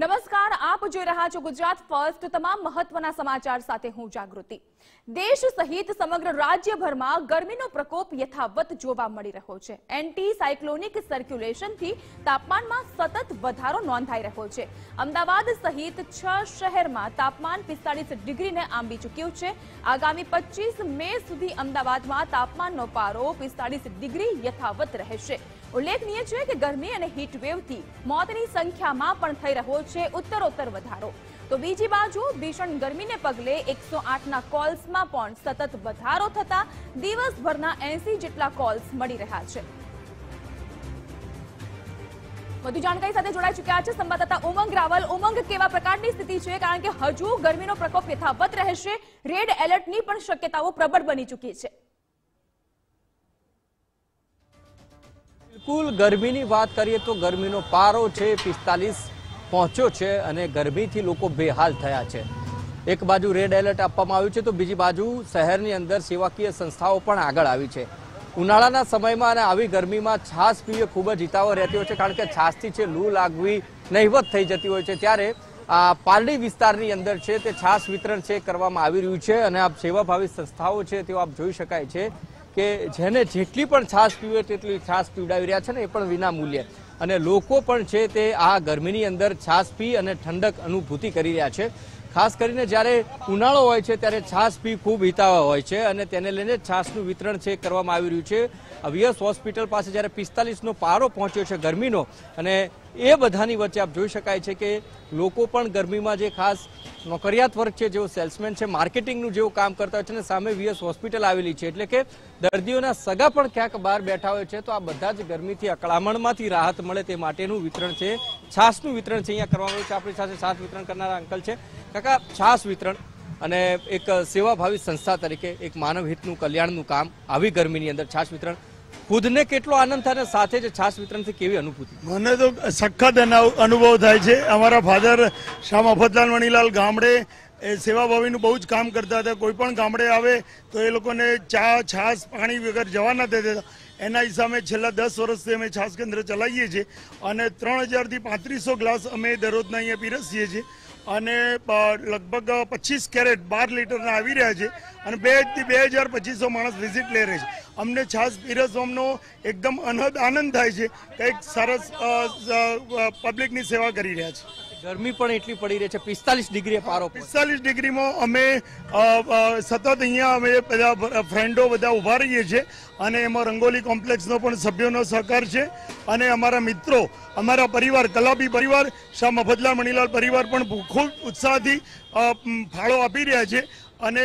નમસ્કાર આપ જોઈ રહ્યા છો ગુજરાત ફર્સ્ટ તમામ મહત્વના સમાચાર સાથે હું જાગૃતિ દેશ સહિત સમગ્ર રાજ્યભરમાં ગરમીનો પ્રકોપ યથાવત જોવા મળી રહ્યો છે એન્ટી સાયક્લોનિક સર્ક્યુલેશનથી તાપમાનમાં સતત વધારો નોંધાઈ રહ્યો છે અમદાવાદ સહિત છ શહેરમાં તાપમાન પિસ્તાળીસ ડિગ્રીને આંબી ચૂક્યું છે આગામી પચીસ મે સુધી અમદાવાદમાં તાપમાનનો પારો પિસ્તાળીસ ડિગ્રી યથાવત રહેશે ઉલ્લેખનીય છે કે ગરમી અને હીટવેવથી મોતની સંખ્યામાં પણ થઈ રહ્યો છે ઉત્તરોત્તર વધારો તો બીજી બાજુ ભીષણ ગરમીને પગલે એકસો આઠના કોલ્સમાં પણ સતત વધારો થતા દિવસભરના એસી જેટલા કોલ્સ મળી રહ્યા છે વધુ જાણકારી સાથે જોડાઈ ચુક્યા છે સંવાદદાતા ઉમંગ રાવલ ઉમંગ કેવા પ્રકારની સ્થિતિ છે કારણ કે હજુ ગરમીનો પ્રકોપ યથાવત રહેશે રેડ એલર્ટની પણ શક્યતાઓ પ્રબળ બની ચૂકી છે કુલ ગરમીની વાત કરીએ તો ગરમીનો પારો છે પિસ્તાલીસ પહોંચ્યો છે અને ગરમીથી લોકો બેહાલ થયા છે એક બાજુ રેડ એલર્ટ આપવામાં આવ્યું છે તો બીજી બાજુ શહેરની અંદર સેવાકીય સંસ્થાઓ પણ આગળ આવી છે ઉનાળાના સમયમાં અને આવી ગરમીમાં છાશ પીએ ખૂબ જ હિતાવો રહેતી હોય છે કારણ કે છાસથી છે લૂ લાગવી નહીવત થઈ જતી હોય છે ત્યારે આ પારડી વિસ્તારની અંદર છે તે છાશ વિતરણ છે કરવામાં આવી રહ્યું છે અને આ સેવાભાવી સંસ્થાઓ છે તેઓ આપ જોઈ શકાય છે કે જેને જેટલી પણ છાશ પીવે તેટલી છાશ પીવડાવી રહ્યા છે ને એ પણ વિના મૂલ્યે અને લોકો પણ છે તે આ ગરમીની અંદર છાશ પી અને ઠંડક અનુભૂતિ કરી રહ્યા છે ખાસ કરીને જ્યારે ઉનાળો હોય છે ત્યારે છાસ પી ખૂબ હિતાવા હોય છે અને તેને લઈને છાસનું વિતરણ છે કરવામાં આવી રહ્યું છે અવિયસ હોસ્પિટલ પાસે જ્યારે પિસ્તાલીસનો પારો પહોંચ્યો છે ગરમીનો અને એ બધાની વચ્ચે આપ જોઈ શકાય છે કે લોકો પણ ગરમીમાં જે ખાસ નોકરિયાત વર્ગ છે જેઓ સેલ્સમેન છે માર્કેટિંગનું જેવું કામ કરતા હોય છે અને સામે વીએસ હોસ્પિટલ આવેલી છે એટલે કે દર્દીઓના સગા પણ ક્યાંક બહાર બેઠા હોય છે તો આ બધા જ ગરમીથી અકળામણમાંથી રાહત મળે તે માટેનું વિતરણ છે છાસનું વિતરણ છે અહીંયા કરવામાં આવ્યું છે આપણી સાથે છાસ વિતરણ કરનારા અંકલ છે કાકા છાસ વિતરણ અને એક સેવાભાવી સંસ્થા તરીકે એક માનવહિતનું કલ્યાણનું કામ આવી ગરમીની અંદર છાસ વિતરણ ખુદને કેટલો આનંદ થાય સાથે જે છાસ વિતરણથી કેવી અનુભૂતિ મને તો સખત અનુભવ થાય છે અમારા ફાધર શાહ મફતલાલ વણીલાલ ગામડે એ સેવાભાવીનું બહુ જ કામ કરતા હતા કોઈ પણ ગામડે આવે તો એ લોકોને ચા છાસ પાણી વગર જવા ન દેતા એના હિસાબે છેલ્લા દસ વર્ષથી અમે છાસ કેન્દ્ર ચલાવીએ છીએ અને ત્રણ હજારથી પાંત્રીસો ગ્લાસ અમે દરરોજના અહીંયા પીરસીએ છીએ અને લગભગ પચીસ કેરેટ બાર લીટરના આવી રહ્યા છે અને બે થી બે હજાર પચીસો માણસ વિઝિટ લઈ રહે છે અમને છાસ પીરસવાનો એકદમ અનહદ આનંદ થાય છે કંઈક સરસ પબ્લિકની સેવા કરી રહ્યા છે ગરમી પણ એટલી પડી રહી છે પિસ્તાલીસ ડિગ્રી પારો પિસ્તાલીસ ડિગ્રીમાં અમે સતત અહીંયા અમે બધા ફ્રેન્ડો બધા ઉભા રહીએ છીએ અને એમાં રંગોલી કોમ્પ્લેક્સનો પણ સભ્યોનો સહકાર છે અને અમારા મિત્રો અમારા પરિવાર કલાબી પરિવાર શાહ મફતલા મણીલાલ પરિવાર પણ ખૂબ ઉત્સાહથી ફાળો આપી રહ્યા છે અને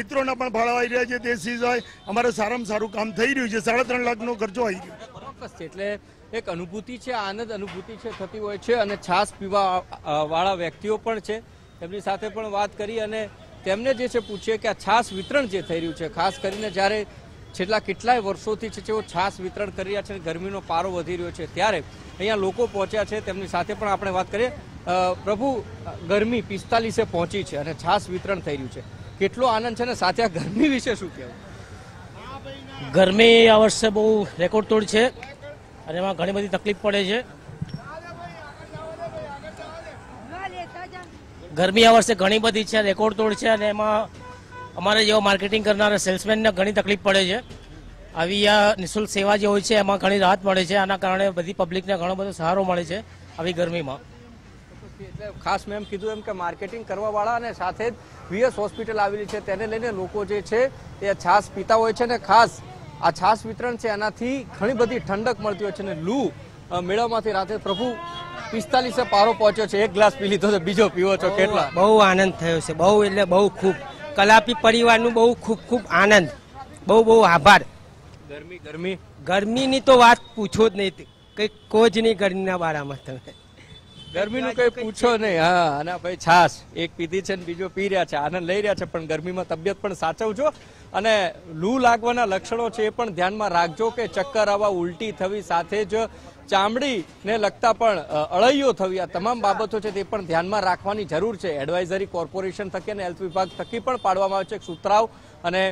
મિત્રોના પણ ફાળો આવી રહ્યા છે તે સિવાય અમારે સારામાં સારું કામ થઈ રહ્યું છે સાડા ત્રણ લાખનો ખર્ચો આવી ગયો ચોક્કસ છે એટલે એક અનુભૂતિ છે આનંદ અનુભૂતિ છે થતી હોય છે અને છાસ પીવા વાળા વ્યક્તિઓ પણ છે તેમની સાથે પણ વાત કરી અને તેમને જે છે પૂછીએ કે આ છાસ વિતરણ જે થઈ રહ્યું છે ખાસ કરીને જ્યારે છેલ્લા કેટલાય વર્ષોથી છે જેઓ છાસ વિતરણ કરી રહ્યા છે ગરમીનો પારો વધી રહ્યો છે ત્યારે અહીંયા લોકો પહોંચ્યા છે તેમની સાથે પણ આપણે વાત કરીએ પ્રભુ ગરમી પિસ્તાલીસે પહોંચી છે અને છાસ વિતરણ થઈ રહ્યું છે કેટલો આનંદ છે ને સાથે આ ગરમી વિશે શું કહેવું ગરમી આ વર્ષે બહુ રેકોર્ડ તોડ છે અને એમાં ઘણી બધી તકલીફ પડે છે ગરમી આ વર્ષે ઘણી બધી છે રેકોર્ડ તોડ છે અને એમાં અમારે જેવા માર્કેટિંગ કરનારા સેલ્સમેનને ઘણી તકલીફ પડે છે આવી આ નિઃશુલ્ક સેવા જે હોય છે એમાં ઘણી રાહત મળે છે આના કારણે બધી પબ્લિકને ઘણો બધો સહારો મળે છે આવી ગરમીમાં એટલે ખાસ મેં એમ કીધું એમ કે માર્કેટિંગ કરવાવાળા અને સાથે જ વીએસ હોસ્પિટલ આવેલી છે તેને લઈને લોકો જે છે એ છાસ પીતા હોય છે ને ખાસ આ છાશ વિતરણ છે એનાથી ઘણી બધી ઠંડક મળતી હોય છે અને લૂ મેળામાંથી રાતે પ્રભુ પિસ્તાલીસે પારો પહોંચ્યો છે એક ગ્લાસ પી લીધો છે બીજો પીવો છો કેટલા બહુ આનંદ થયો છે બહુ એટલે બહુ ખૂબ કલાપી પરિવારનું બહુ ખૂબ ખૂબ આનંદ બહુ બહુ આભાર ગરમી ગરમી ગરમીની તો વાત પૂછો જ નહીં કંઈક કોઈ જ નહીં ગરમીના બારામાં તમે ગરમીનું કઈ પૂછો નહીં હા અને ભાઈ છાશ એક પીધી છે ને બીજો પી રહ્યા છે આનંદ લઈ રહ્યા છે પણ ગરમીમાં તબિયત પણ સાચવજો અને લૂ લાગવાના લક્ષણો છે એ પણ ધ્યાનમાં રાખજો કે ચક્કર આવા ઉલટી થવી સાથે જ ચામડીને લગતા પણ અળૈયો થવી આ તમામ બાબતો છે તે પણ ધ્યાનમાં રાખવાની જરૂર છે એડવાઇઝરી કોર્પોરેશન થકી અને હેલ્થ વિભાગ થકી પણ પાડવામાં આવે છે સુતરાવ અને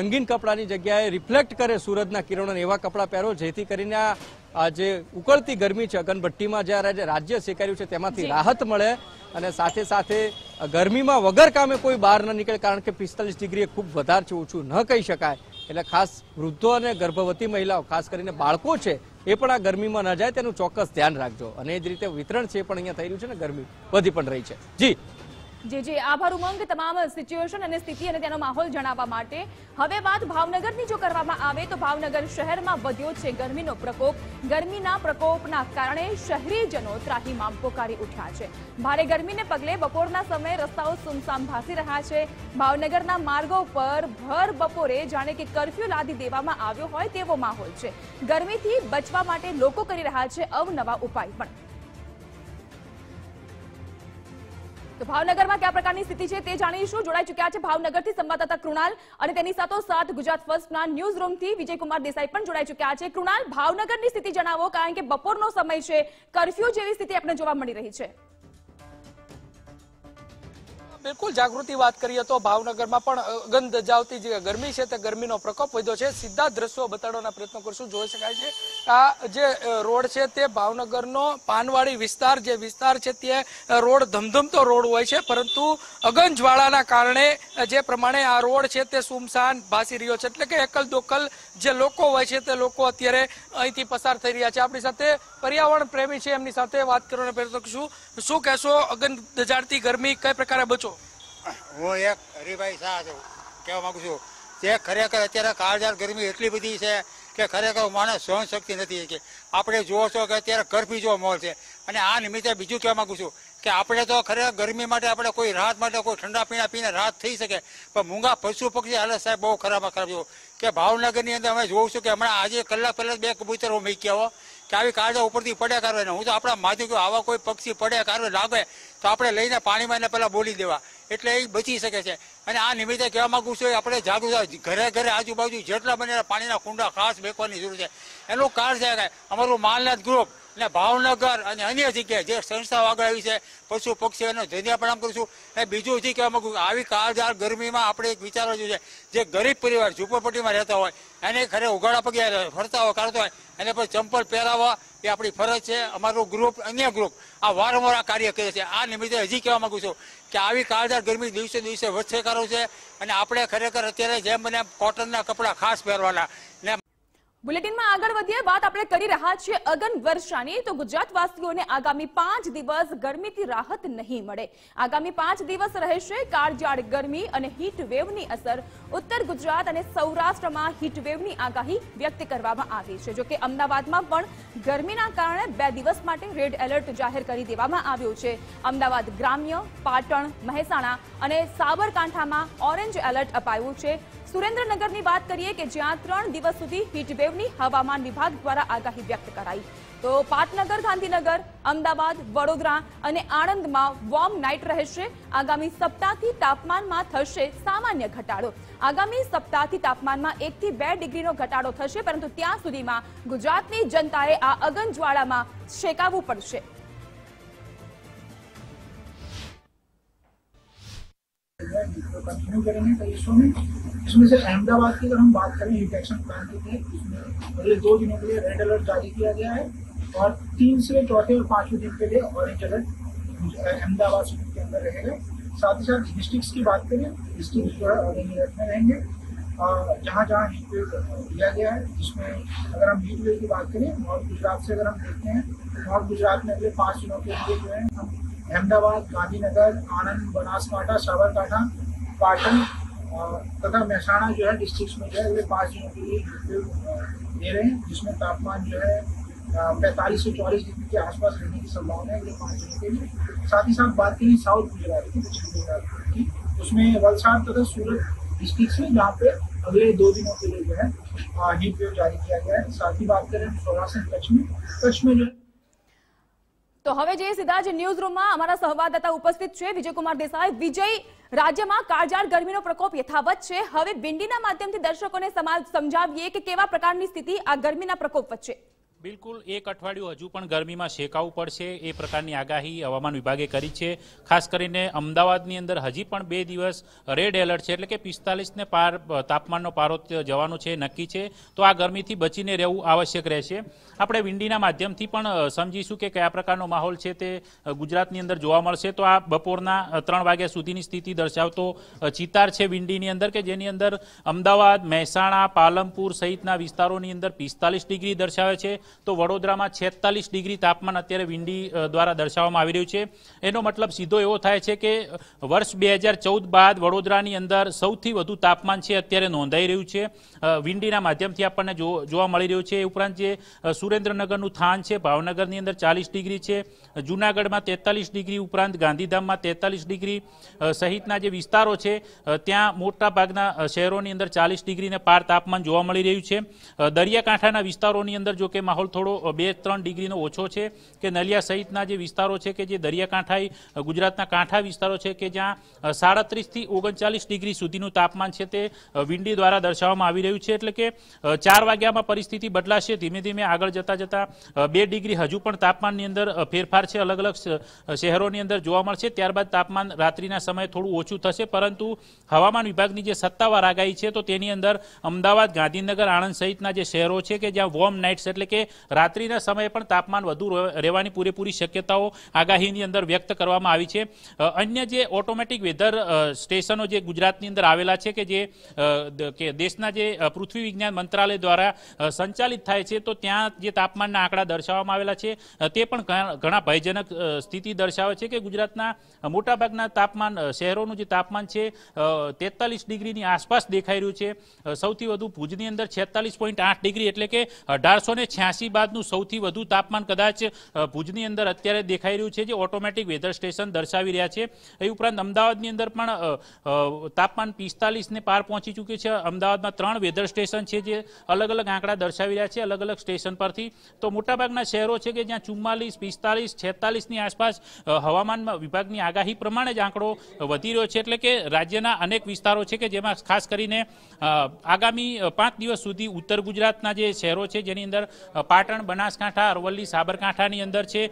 રંગીન કપડાની જગ્યાએ રિફ્લેક્ટ કરે સૂરજના કિરણોને એવા કપડાં પહેરો જેથી કરીને આ જે ઉકળતી ગરમી છે અગનભટ્ટીમાં જ્યારે રાજ્ય સ્વીકાર્યું છે તેમાંથી રાહત મળે અને સાથે સાથે ગરમીમાં વગર કામે કોઈ બહાર ન નીકળે કારણ કે પિસ્તાલીસ ડિગ્રીએ ખૂબ વધારે છે ઓછું ન કહી શકાય એટલે ખાસ વૃદ્ધો અને ગર્ભવતી મહિલાઓ ખાસ કરીને બાળકો છે એ પણ આ ગરમીમાં ના જાય તેનું ચોક્કસ ધ્યાન રાખજો અને એ જ રીતે વિતરણ છે પણ અહીંયા થઈ રહ્યું છે ને ગરમી વધી પણ રહી છે જી જે જે આભાર ઉમંગ તમામ સિચ્યુએશન અને સ્થિતિ અને તેનો માહોલ જણાવવા માટે હવે વાત ભાવનગરની જો કરવામાં આવે તો ભાવનગર શહેરમાં વધ્યો છે ગરમીનો પ્રકોપ ગરમીના પ્રકોપના કારણે શહેરીજનો ત્રાહીમામ પોકારી ઉઠ્યા છે ભારે ગરમીને પગલે બપોરના સમયે રસ્તાઓ સુમસામ ભાસી રહ્યા છે ભાવનગરના માર્ગો પર ભર બપોરે જાણે કે કર્ફ્યુ લાદી દેવામાં આવ્યો હોય તેવો માહોલ છે ગરમીથી બચવા માટે લોકો કરી રહ્યા છે અવનવા ઉપાય પણ તો ભાવનગરમાં કયા પ્રકારની સ્થિતિ છે તે જાણીશું જોડાઈ ચુક્યા છે ભાવનગરથી સંવાદદાતા કૃણાલ અને તેની સાથોસાથ ગુજરાત ફર્સ્ટના ન્યૂઝ રૂમથી વિજયકુમાર દેસાઈ પણ જોડાઈ ચુક્યા છે કૃણાલ ભાવનગરની સ્થિતિ જણાવો કારણ કે બપોરનો સમય છે કરફ્યુ જેવી સ્થિતિ આપણે જોવા મળી રહી છે બિલકુલ જાગૃતિ વાત કરીએ તો ભાવનગરમાં પણ ગંધ જાવતી જે ગરમી છે તે ગરમીનો પ્રકોપ વધ્યો છે સીધા દ્રશ્યો બતાડવાના પ્રયત્નો કરશું જોઈ શકાય છે આ જે રોડ છે તે ભાવનગરનો પાનવાડી વિસ્તાર જે વિસ્તાર છે તે રોડ ધમધમતો રોડ હોય છે પરંતુ અગનજવાળાના કારણે જે પ્રમાણે આ રોડ છે તે સુમસાન ભાસી રહ્યો છે એટલે કે એકલ દોકલ જે લોકો હોય છે તે લોકો અત્યારે અહીંથી પસાર થઈ રહ્યા છે આપણી સાથે પર્યાવરણ પ્રેમી છે એમની સાથે વાત કરવાનો પ્રયત્ન કરશું શું કહેશો અગન દજાડતી ગરમી કઈ પ્રકારે બચો હું એક હરિભાઈ શાહ કહેવા માંગુ છું જે ખરેખર અત્યારે કાળજાળ ગરમી એટલી બધી છે કે ખરેખર માણસ શક્તિ નથી કે આપણે જુઓ છો કે અત્યારે કરફી જેવો મોલ છે અને આ નિમિત્તે બીજું કહેવા માગું છું કે આપણે તો ખરેખર ગરમી માટે આપણે કોઈ રાહત માટે કોઈ ઠંડા પીણા પીને રાહત થઈ શકે પણ મૂંગા પશુ પક્ષી હાલત સાહેબ બહુ ખરાબમાં ખરાબ જોવો કે ભાવનગરની અંદર અમે જોઉં છું કે હમણાં આજે કલાક પહેલાં બે કબૂતરો મૂક્યા હો કે આવી કાળજા ઉપરથી પડ્યા કરવાના હું તો આપણા માથું કે આવા કોઈ પક્ષી પડ્યા કારણે લાગે તો આપણે લઈને પાણીમાં એને પહેલાં બોલી દેવા એટલે એ બચી શકે છે અને આ નિમિત્તે કહેવા માંગુ છું આપણે જાગૃત ઘરે ઘરે આજુબાજુ જેટલા બનેલા પાણીના કુંડા ખાસ મેકવાની જરૂર છે એનું કારણ છે અમારું માલનાથ ગ્રુપ ને ભાવનગર અને અન્ય જગ્યાએ જે સંસ્થાઓ આગળ આવી છે પશુ પક્ષીઓનો ધન્ય પ્રણામ કરું છું એ બીજું જે કહેવા માગું આવી કાળજાળ ગરમીમાં આપણે એક વિચારવા જોઈએ જે ગરીબ પરિવાર ઝૂંપડપટ્ટીમાં રહેતા હોય એને ખરે ઉઘાડા પગે ફરતા હોય કાઢતા હોય એને પર ચંપલ પહેરાવવા એ આપણી ફરજ છે અમારું ગ્રુપ અન્ય ગ્રુપ આ વારંવાર આ કાર્ય કરે છે આ નિમિત્તે હજી કહેવા માગું છું કે આવી કાળજાર ગરમી દિવસે દિવસે વધશે કરો છે અને આપણે ખરેખર અત્યારે જેમ મને કોટનના કપડાં ખાસ પહેરવાના ને બુલેટિનમાં આગળ વધીએ વાત આપણે કરી રહ્યા છીએ અગન વર્ષાની તો ગુજરાતવાસીઓને આગામી પાંચ દિવસ ગરમીથી રાહત નહીં મળે આગામી પાંચ દિવસ રહેશે કાળજાળ ગરમી અને વેવની અસર ઉત્તર ગુજરાત અને સૌરાષ્ટ્રમાં વેવની આગાહી વ્યક્ત કરવામાં આવી છે જોકે અમદાવાદમાં પણ ગરમીના કારણે બે દિવસ માટે રેડ એલર્ટ જાહેર કરી દેવામાં આવ્યું છે અમદાવાદ ગ્રામ્ય પાટણ મહેસાણા અને સાબરકાંઠામાં ઓરેન્જ એલર્ટ અપાયું છે સુરેન્દ્રનગર ની વાત કરીએ કે જ્યાં ત્રણ દિવસ સુધી હીટવેવની હવામાન વિભાગ દ્વારા આગાહી વ્યક્ત કરાઈ તો પાટનગર ગાંધીનગર અમદાવાદ વડોદરા અને આણંદમાં વોર્મ નાઇટ રહેશે આગામી સપ્તાહથી તાપમાનમાં થશે સામાન્ય ઘટાડો આગામી સપ્તાહથી તાપમાનમાં એકથી બે ડિગ્રીનો ઘટાડો થશે પરંતુ ત્યાં સુધીમાં ગુજરાતની જનતાએ આ અગનજ્વાળામાં શેકાવવું પડશે Gracias. इसमें से अहमदाबाद की अगर हम बात करें एक्शन प्लान के लिए अगले दो दिनों के लिए रेड अलर्ट जारी किया गया है और तीन से चौथे और पांचवें दिन के लिए ऑरेंज अलर्ट अहमदाबाद सिटी के अंदर रहेगा साथ ही साथ डिस्ट्रिक्स की बात करें डिस्ट्रिक्ट जो है ऑरेंज अलर्ट में रहेंगे जहाँ जहाँ दिया गया है जिसमें अगर हम वेव की बात करें नॉर्थ गुजरात से अगर हम देखते हैं नॉर्थ गुजरात में अगले पाँच दिनों के लिए जो है हम अहमदाबाद गांधीनगर आनंद बनासकांठा साबरकांठा पाटन तथा महसाणा जो है डिस्ट्रिक्ट में जो है अगले पाँच दिनों के लिए दे रहे हैं जिसमें तापमान जो है पैंतालीस से चौलीस डिग्री के आसपास रहने की संभावना है अगले पाँच दिनों के लिए साथ ही साथ बात करें साउथ गुजरात की दक्षिण गुजरात की उसमें वलसाड तथा सूरत डिस्ट्रिक्ट में जहाँ पे अगले दो दिनों के लिए जो है हीट वेव जारी किया गया है साथ ही बात करें सौराष्ट्र कच्छ में कच्छ में जो है તો હવે જે સીધા જ ન્યૂઝ રૂમમાં અમારા સહવાદદાતા ઉપસ્થિત છે વિજયકુમાર દેસાઈ વિજય રાજ્યમાં કાળજાળ ગરમીનો પ્રકોપ યથાવત છે હવે બિંડીના માધ્યમથી દર્શકોને સમાજ સમજાવીએ કે કેવા પ્રકારની સ્થિતિ આ ગરમીના પ્રકોપ વચ્ચે બિલકુલ એક અઠવાડિયું હજુ પણ ગરમીમાં શેકાવું પડશે એ પ્રકારની આગાહી હવામાન વિભાગે કરી છે ખાસ કરીને અમદાવાદની અંદર હજી પણ બે દિવસ રેડ એલર્ટ છે એટલે કે પિસ્તાલીસને પાર તાપમાનનો પારો જવાનો છે નક્કી છે તો આ ગરમીથી બચીને રહેવું આવશ્યક રહેશે આપણે વિંડીના માધ્યમથી પણ સમજીશું કે કયા પ્રકારનો માહોલ છે તે ગુજરાતની અંદર જોવા મળશે તો આ બપોરના ત્રણ વાગ્યા સુધીની સ્થિતિ દર્શાવતો ચિતાર છે વિંડીની અંદર કે જેની અંદર અમદાવાદ મહેસાણા પાલમપુર સહિતના વિસ્તારોની અંદર પિસ્તાલીસ ડિગ્રી દર્શાવે છે તો વડોદરામાં છેતાલીસ ડિગ્રી તાપમાન અત્યારે વિંડી દ્વારા દર્શાવવામાં આવી રહ્યું છે એનો મતલબ સીધો એવો થાય છે કે વર્ષ બે બાદ વડોદરાની અંદર સૌથી વધુ તાપમાન છે અત્યારે નોંધાઈ રહ્યું છે વિંડીના માધ્યમથી આપણને જોવા મળી રહ્યું છે એ ઉપરાંત જે સુરેન્દ્રનગરનું થાન છે ભાવનગરની અંદર ચાલીસ ડિગ્રી છે જૂનાગઢમાં તેતાલીસ ડિગ્રી ઉપરાંત ગાંધીધામમાં તેતાલીસ ડિગ્રી સહિતના જે વિસ્તારો છે ત્યાં મોટા ભાગના શહેરોની અંદર ચાલીસ ડિગ્રીને પાર તાપમાન જોવા મળી રહ્યું છે દરિયાકાંઠાના વિસ્તારોની અંદર જો કે માહોલ માહોલ થોડો બે ત્રણ ડિગ્રીનો ઓછો છે કે નલિયા સહિતના જે વિસ્તારો છે કે જે દરિયાકાંઠાઈ ગુજરાતના કાંઠા વિસ્તારો છે કે જ્યાં સાડત્રીસથી ઓગણચાલીસ ડિગ્રી સુધીનું તાપમાન છે તે વિંડી દ્વારા દર્શાવવામાં આવી રહ્યું છે એટલે કે ચાર વાગ્યામાં પરિસ્થિતિ બદલાશે ધીમે ધીમે આગળ જતા જતા બે ડિગ્રી હજુ પણ તાપમાનની અંદર ફેરફાર છે અલગ અલગ શહેરોની અંદર જોવા મળશે ત્યારબાદ તાપમાન રાત્રિના સમયે થોડું ઓછું થશે પરંતુ હવામાન વિભાગની જે સત્તાવાર આગાહી છે તો તેની અંદર અમદાવાદ ગાંધીનગર આણંદ સહિતના જે શહેરો છે કે જ્યાં વોર્મ નાઇટ્સ એટલે કે રાત્રિના સમયે પણ તાપમાન વધુ રહેવાની પૂરેપૂરી શક્યતાઓ આગાહીની અંદર વ્યક્ત કરવામાં આવી છે અન્ય જે ઓટોમેટિક વેધર સ્ટેશનો જે ગુજરાતની અંદર આવેલા છે કે જે દેશના જે પૃથ્વી વિજ્ઞાન મંત્રાલય દ્વારા સંચાલિત થાય છે તો ત્યાં જે તાપમાનના આંકડા દર્શાવવામાં આવેલા છે તે પણ ઘણા ભયજનક સ્થિતિ દર્શાવે છે કે ગુજરાતના મોટાભાગના તાપમાન શહેરોનું જે તાપમાન છે તેતાલીસ ડિગ્રીની આસપાસ દેખાઈ રહ્યું છે સૌથી વધુ ભુજની અંદર છેતાલીસ ડિગ્રી એટલે કે અઢારસો બાદનું સૌથી વધુ તાપમાન કદાચ ભુજની અંદર અત્યારે દેખાઈ રહ્યું છે જે ઓટોમેટિક વેધર સ્ટેશન દર્શાવી રહ્યા છે એ ઉપરાંત અમદાવાદની અંદર પણ તાપમાન પિસ્તાલીસને પાર પહોંચી ચૂક્યું છે અમદાવાદમાં ત્રણ વેધર સ્ટેશન છે જે અલગ અલગ આંકડા દર્શાવી રહ્યા છે અલગ અલગ સ્ટેશન પરથી તો મોટાભાગના શહેરો છે કે જ્યાં ચુમ્માલીસ પિસ્તાલીસ છેતાલીસની આસપાસ હવામાન વિભાગની આગાહી પ્રમાણે જ આંકડો વધી રહ્યો છે એટલે કે રાજ્યના અનેક વિસ્તારો છે કે જેમાં ખાસ કરીને આગામી પાંચ દિવસ સુધી ઉત્તર ગુજરાતના જે શહેરો છે જેની અંદર પાટણ બનાસકાંઠા અરવલ્લી સાબરકાંઠાની અંદર છે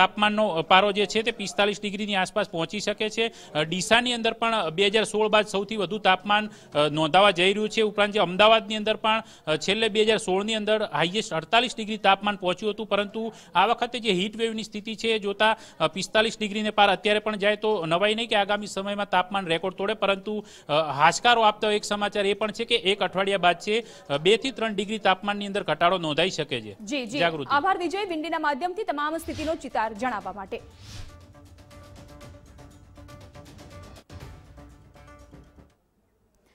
તાપમાનનો પારો જે છે તે પિસ્તાલીસ ડિગ્રીની આસપાસ પહોંચી શકે છે ડીસાની અંદર પણ બે બાદ સૌથી વધુ તાપમાન નોંધાવા જઈ રહ્યું છે ઉપરાંત જે અમદાવાદની અંદર પણ છેલ્લે બે ની અંદર હાઈએસ્ટ અડતાલીસ ડિગ્રી તાપમાન પહોંચ્યું હતું પરંતુ આ વખતે જે હીટ વેવની સ્થિતિ છે એ જોતા પિસ્તાલીસ ડિગ્રીને પાર અત્યારે પણ જાય તો નવાઈ નહીં કે આગામી સમયમાં તાપમાન રેકોર્ડ તોડે પરંતુ હાશકારો આપતો એક સમાચાર એ પણ છે કે એક અઠવાડિયા બાદ છે બેથી ત્રણ ડિગ્રી તાપમાનની અંદર ઘટાડો નોંધાઈ શકે છે જી જી આભાર વિજય વિંડીના માધ્યમથી તમામ સ્થિતિનો ચિતાર જણાવવા માટે